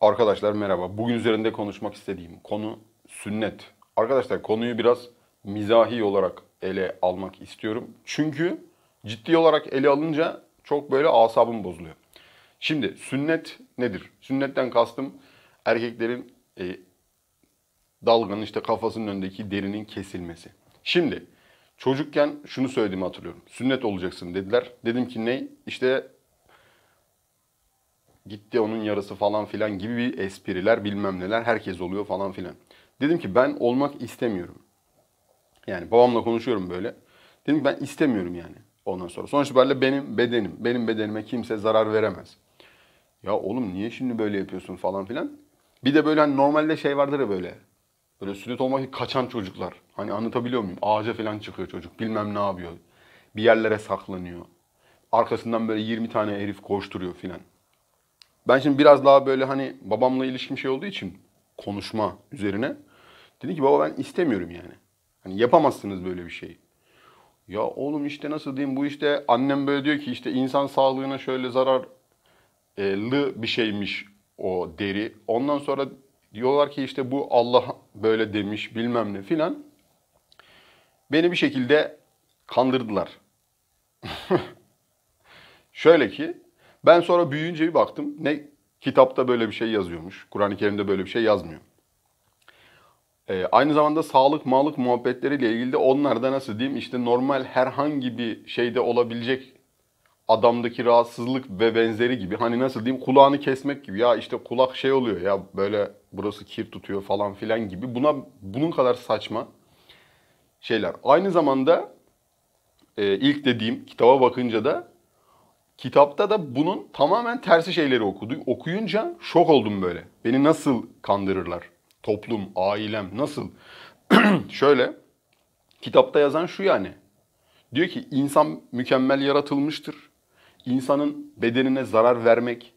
Arkadaşlar merhaba. Bugün üzerinde konuşmak istediğim konu sünnet. Arkadaşlar konuyu biraz mizahi olarak ele almak istiyorum. Çünkü ciddi olarak ele alınca çok böyle asabım bozuluyor. Şimdi sünnet nedir? Sünnetten kastım erkeklerin e, dalganın işte kafasının önündeki derinin kesilmesi. Şimdi çocukken şunu söylediğimi hatırlıyorum. Sünnet olacaksın dediler. Dedim ki ne? İşte gitti onun yarısı falan filan gibi bir espriler bilmem neler herkes oluyor falan filan. Dedim ki ben olmak istemiyorum. Yani babamla konuşuyorum böyle. Dedim ki ben istemiyorum yani ondan sonra. Sonuç itibariyle benim bedenim. Benim bedenime kimse zarar veremez. Ya oğlum niye şimdi böyle yapıyorsun falan filan. Bir de böyle hani normalde şey vardır ya böyle. Böyle sünnet olmak kaçan çocuklar. Hani anlatabiliyor muyum? Ağaca falan çıkıyor çocuk. Bilmem ne yapıyor. Bir yerlere saklanıyor. Arkasından böyle 20 tane herif koşturuyor filan. Ben şimdi biraz daha böyle hani babamla ilişkim şey olduğu için konuşma üzerine. Dedi ki baba ben istemiyorum yani. Hani yapamazsınız böyle bir şey. Ya oğlum işte nasıl diyeyim bu işte annem böyle diyor ki işte insan sağlığına şöyle zararlı bir şeymiş o deri. Ondan sonra diyorlar ki işte bu Allah böyle demiş bilmem ne filan. Beni bir şekilde kandırdılar. şöyle ki ben sonra büyüyünce bir baktım. Ne kitapta böyle bir şey yazıyormuş. Kur'an-ı Kerim'de böyle bir şey yazmıyor. Ee, aynı zamanda sağlık mağlık muhabbetleriyle ilgili de onlar da nasıl diyeyim işte normal herhangi bir şeyde olabilecek adamdaki rahatsızlık ve benzeri gibi hani nasıl diyeyim kulağını kesmek gibi ya işte kulak şey oluyor ya böyle burası kir tutuyor falan filan gibi buna bunun kadar saçma şeyler. Aynı zamanda e, ilk dediğim kitaba bakınca da Kitapta da bunun tamamen tersi şeyleri okudu. Okuyunca şok oldum böyle. Beni nasıl kandırırlar? Toplum, ailem nasıl? Şöyle, kitapta yazan şu yani. Diyor ki insan mükemmel yaratılmıştır. İnsanın bedenine zarar vermek,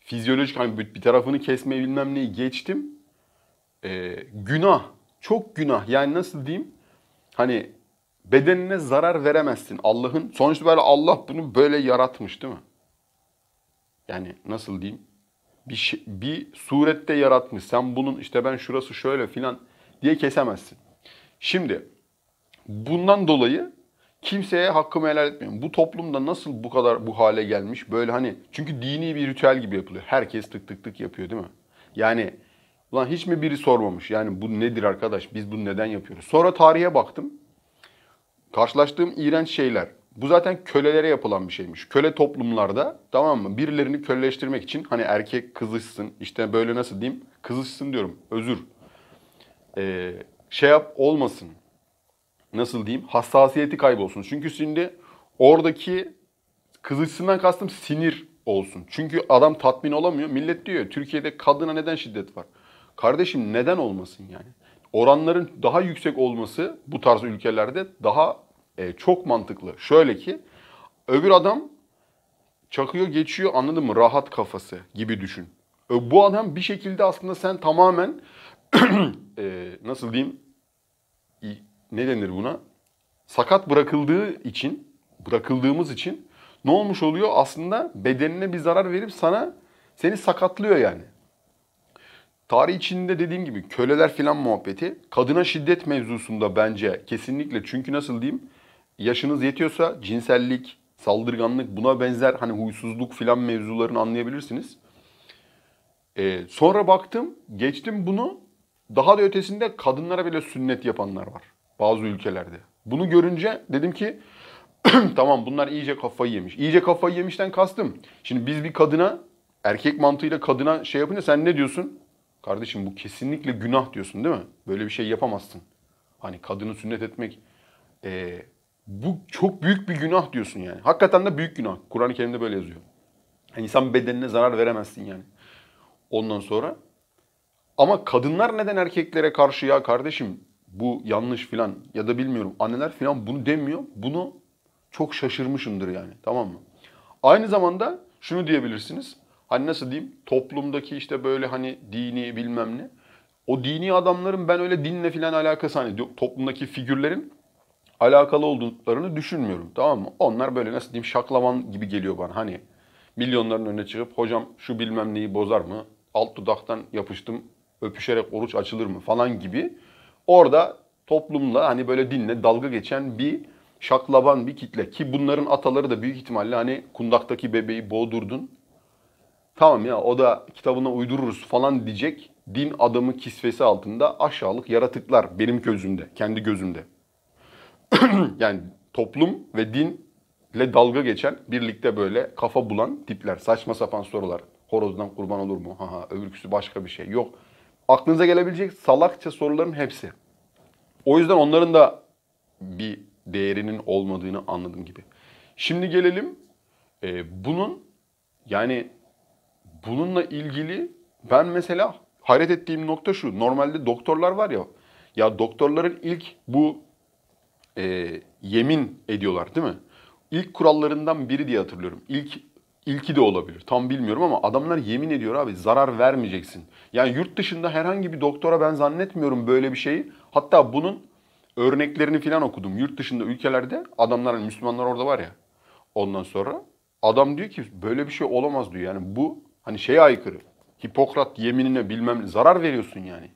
fizyolojik hani bir tarafını kesmeyi bilmem neyi geçtim. Ee, günah, çok günah. Yani nasıl diyeyim? Hani Bedenine zarar veremezsin Allah'ın. Sonuçta böyle Allah bunu böyle yaratmış değil mi? Yani nasıl diyeyim? Bir, şey, bir surette yaratmış. Sen bunun işte ben şurası şöyle filan diye kesemezsin. Şimdi bundan dolayı kimseye hakkımı helal etmiyorum. Bu toplumda nasıl bu kadar bu hale gelmiş? Böyle hani çünkü dini bir ritüel gibi yapılıyor. Herkes tık tık tık yapıyor değil mi? Yani ulan hiç mi biri sormamış? Yani bu nedir arkadaş? Biz bunu neden yapıyoruz? Sonra tarihe baktım. Karşılaştığım iğrenç şeyler. Bu zaten kölelere yapılan bir şeymiş. Köle toplumlarda tamam mı? Birilerini köleleştirmek için hani erkek kızışsın işte böyle nasıl diyeyim? Kızışsın diyorum. Özür. Ee, şey yap olmasın. Nasıl diyeyim? Hassasiyeti kaybolsun. Çünkü şimdi oradaki kızışsından kastım sinir olsun. Çünkü adam tatmin olamıyor. Millet diyor Türkiye'de kadına neden şiddet var? Kardeşim neden olmasın yani? oranların daha yüksek olması bu tarz ülkelerde daha e, çok mantıklı. Şöyle ki öbür adam çakıyor geçiyor anladın mı? Rahat kafası gibi düşün. E, bu adam bir şekilde aslında sen tamamen e, nasıl diyeyim ne denir buna? Sakat bırakıldığı için, bırakıldığımız için ne olmuş oluyor? Aslında bedenine bir zarar verip sana seni sakatlıyor yani. Tarih içinde dediğim gibi köleler filan muhabbeti kadına şiddet mevzusunda bence kesinlikle çünkü nasıl diyeyim yaşınız yetiyorsa cinsellik, saldırganlık buna benzer hani huysuzluk filan mevzularını anlayabilirsiniz. Ee, sonra baktım geçtim bunu daha da ötesinde kadınlara bile sünnet yapanlar var bazı ülkelerde. Bunu görünce dedim ki tamam bunlar iyice kafayı yemiş. İyice kafayı yemişten kastım. Şimdi biz bir kadına erkek mantığıyla kadına şey yapınca sen ne diyorsun? Kardeşim bu kesinlikle günah diyorsun değil mi? Böyle bir şey yapamazsın. Hani kadını sünnet etmek. E, bu çok büyük bir günah diyorsun yani. Hakikaten de büyük günah. Kur'an-ı Kerim'de böyle yazıyor. İnsan bedenine zarar veremezsin yani. Ondan sonra ama kadınlar neden erkeklere karşı ya kardeşim bu yanlış filan ya da bilmiyorum anneler filan bunu demiyor. Bunu çok şaşırmışımdır yani tamam mı? Aynı zamanda şunu diyebilirsiniz hani nasıl diyeyim toplumdaki işte böyle hani dini bilmem ne. O dini adamların ben öyle dinle filan alakası hani toplumdaki figürlerin alakalı olduklarını düşünmüyorum. Tamam mı? Onlar böyle nasıl diyeyim şaklavan gibi geliyor bana. Hani milyonların önüne çıkıp hocam şu bilmem neyi bozar mı? Alt dudaktan yapıştım öpüşerek oruç açılır mı falan gibi. Orada toplumla hani böyle dinle dalga geçen bir şaklaban bir kitle ki bunların ataları da büyük ihtimalle hani kundaktaki bebeği boğdurdun Tamam ya o da kitabına uydururuz falan diyecek din adamı kisvesi altında aşağılık yaratıklar benim gözümde, kendi gözümde. yani toplum ve dinle dalga geçen, birlikte böyle kafa bulan tipler. Saçma sapan sorular. Horozdan kurban olur mu? Haha, öbürküsü başka bir şey. Yok. Aklınıza gelebilecek salakça soruların hepsi. O yüzden onların da bir değerinin olmadığını anladım gibi. Şimdi gelelim e, bunun yani Bununla ilgili ben mesela hayret ettiğim nokta şu. Normalde doktorlar var ya. Ya doktorların ilk bu e, yemin ediyorlar değil mi? İlk kurallarından biri diye hatırlıyorum. İlk ilki de olabilir. Tam bilmiyorum ama adamlar yemin ediyor abi zarar vermeyeceksin. Yani yurt dışında herhangi bir doktora ben zannetmiyorum böyle bir şeyi. Hatta bunun örneklerini falan okudum. Yurt dışında ülkelerde adamlar Müslümanlar orada var ya. Ondan sonra adam diyor ki böyle bir şey olamaz diyor. Yani bu Hani şeye aykırı. Hipokrat yeminine bilmem zarar veriyorsun yani.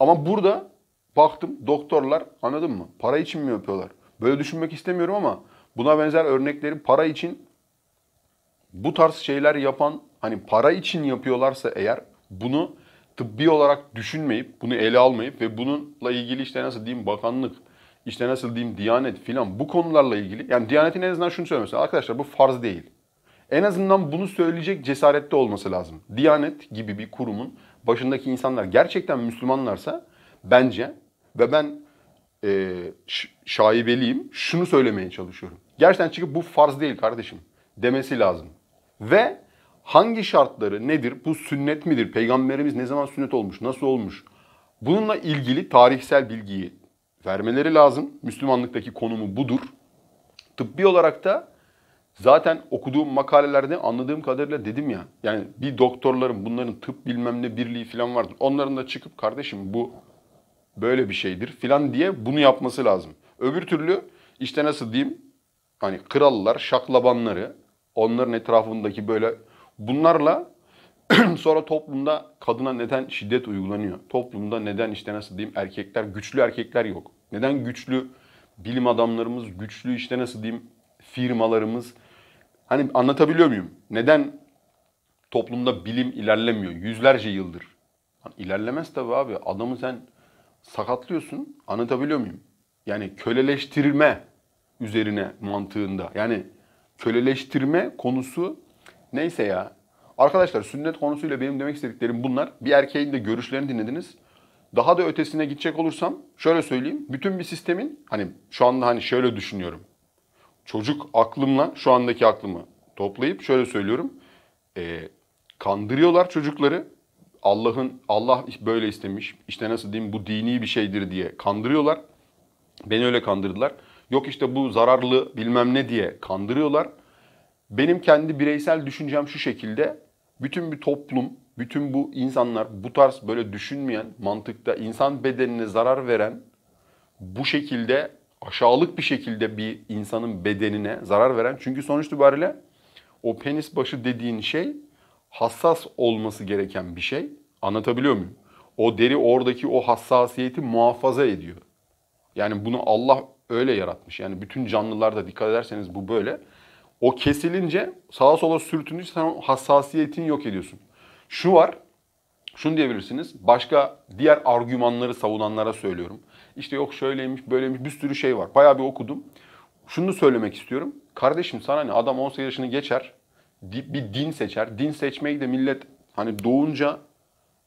Ama burada baktım doktorlar anladın mı? Para için mi yapıyorlar? Böyle düşünmek istemiyorum ama buna benzer örnekleri para için bu tarz şeyler yapan hani para için yapıyorlarsa eğer bunu tıbbi olarak düşünmeyip bunu ele almayıp ve bununla ilgili işte nasıl diyeyim bakanlık işte nasıl diyeyim Diyanet filan bu konularla ilgili yani Diyanet'in en azından şunu söylemesi arkadaşlar bu farz değil. En azından bunu söyleyecek cesarette olması lazım. Diyanet gibi bir kurumun başındaki insanlar gerçekten Müslümanlarsa bence ve ben e, şaibeliyim şunu söylemeye çalışıyorum. Gerçekten çıkıp bu farz değil kardeşim demesi lazım. Ve hangi şartları nedir? Bu sünnet midir? Peygamberimiz ne zaman sünnet olmuş? Nasıl olmuş? Bununla ilgili tarihsel bilgiyi vermeleri lazım. Müslümanlıktaki konumu budur. Tıbbi olarak da Zaten okuduğum makalelerde anladığım kadarıyla dedim ya. Yani bir doktorların bunların tıp bilmem ne birliği falan vardır. Onların da çıkıp kardeşim bu böyle bir şeydir filan diye bunu yapması lazım. Öbür türlü işte nasıl diyeyim hani krallar, şaklabanları onların etrafındaki böyle bunlarla sonra toplumda kadına neden şiddet uygulanıyor? Toplumda neden işte nasıl diyeyim erkekler, güçlü erkekler yok. Neden güçlü bilim adamlarımız, güçlü işte nasıl diyeyim firmalarımız, Hani anlatabiliyor muyum? Neden toplumda bilim ilerlemiyor yüzlerce yıldır? İlerlemez tabii abi. Adamı sen sakatlıyorsun. Anlatabiliyor muyum? Yani köleleştirme üzerine mantığında. Yani köleleştirme konusu neyse ya. Arkadaşlar sünnet konusuyla benim demek istediklerim bunlar. Bir erkeğin de görüşlerini dinlediniz. Daha da ötesine gidecek olursam şöyle söyleyeyim. Bütün bir sistemin hani şu anda hani şöyle düşünüyorum çocuk aklımla şu andaki aklımı toplayıp şöyle söylüyorum. E, kandırıyorlar çocukları. Allah'ın Allah böyle istemiş. İşte nasıl diyeyim bu dini bir şeydir diye kandırıyorlar. Beni öyle kandırdılar. Yok işte bu zararlı bilmem ne diye kandırıyorlar. Benim kendi bireysel düşüncem şu şekilde. Bütün bir toplum, bütün bu insanlar bu tarz böyle düşünmeyen, mantıkta insan bedenine zarar veren bu şekilde aşağılık bir şekilde bir insanın bedenine zarar veren. Çünkü sonuç itibariyle o penis başı dediğin şey hassas olması gereken bir şey. Anlatabiliyor muyum? O deri oradaki o hassasiyeti muhafaza ediyor. Yani bunu Allah öyle yaratmış. Yani bütün canlılarda dikkat ederseniz bu böyle. O kesilince sağa sola sürtününce sen o hassasiyetini yok ediyorsun. Şu var, şunu diyebilirsiniz. Başka diğer argümanları savunanlara söylüyorum. İşte yok şöyleymiş, böyleymiş bir sürü şey var. Bayağı bir okudum. Şunu söylemek istiyorum. Kardeşim sana ne? Adam 18 yaşını geçer. Bir din seçer. Din seçmeyi de millet hani doğunca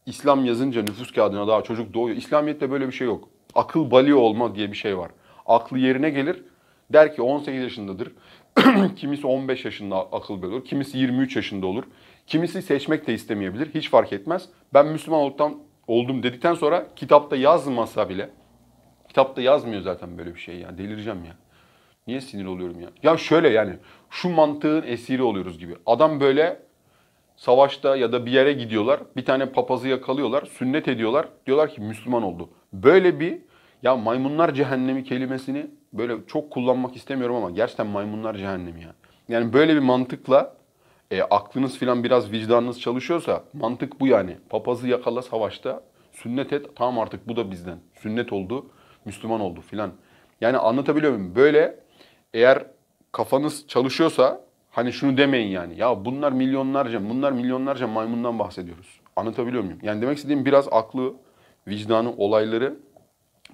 İslam yazınca nüfus kağıdına daha çocuk doğuyor. İslamiyet'te böyle bir şey yok. Akıl bali olma diye bir şey var. Aklı yerine gelir. Der ki 18 yaşındadır. kimisi 15 yaşında akıl bali olur. Kimisi 23 yaşında olur. Kimisi seçmek de istemeyebilir. Hiç fark etmez. Ben Müslüman olduktan, oldum dedikten sonra kitapta yazmasa bile Kitapta yazmıyor zaten böyle bir şey ya. Delireceğim ya. Niye sinir oluyorum ya? Ya şöyle yani şu mantığın esiri oluyoruz gibi. Adam böyle savaşta ya da bir yere gidiyorlar. Bir tane papazı yakalıyorlar. Sünnet ediyorlar. Diyorlar ki Müslüman oldu. Böyle bir ya maymunlar cehennemi kelimesini böyle çok kullanmak istemiyorum ama gerçekten maymunlar cehennemi ya. Yani böyle bir mantıkla e, aklınız filan biraz vicdanınız çalışıyorsa mantık bu yani. Papazı yakala savaşta sünnet et tamam artık bu da bizden. Sünnet oldu. Müslüman oldu filan. Yani anlatabiliyor muyum? Böyle eğer kafanız çalışıyorsa hani şunu demeyin yani. Ya bunlar milyonlarca, bunlar milyonlarca maymundan bahsediyoruz. Anlatabiliyor muyum? Yani demek istediğim biraz aklı, vicdanı, olayları.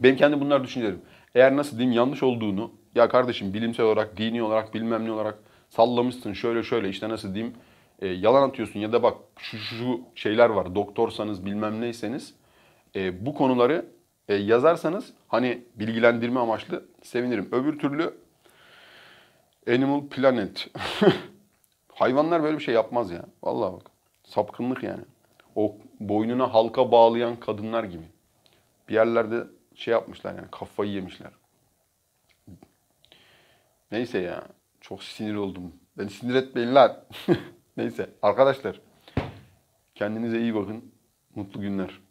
Benim kendi bunları düşüncelerim. Eğer nasıl diyeyim yanlış olduğunu ya kardeşim bilimsel olarak, dini olarak, bilmem ne olarak sallamışsın şöyle şöyle işte nasıl diyeyim e, yalan atıyorsun ya da bak şu şu şeyler var doktorsanız bilmem neyseniz e, bu konuları e, yazarsanız hani bilgilendirme amaçlı sevinirim. Öbür türlü Animal Planet. Hayvanlar böyle bir şey yapmaz ya. Vallahi bak. Sapkınlık yani. O boynuna halka bağlayan kadınlar gibi. Bir yerlerde şey yapmışlar yani kafayı yemişler. Neyse ya. Çok sinir oldum. Beni sinir etmeyin lan. Neyse arkadaşlar. Kendinize iyi bakın. Mutlu günler.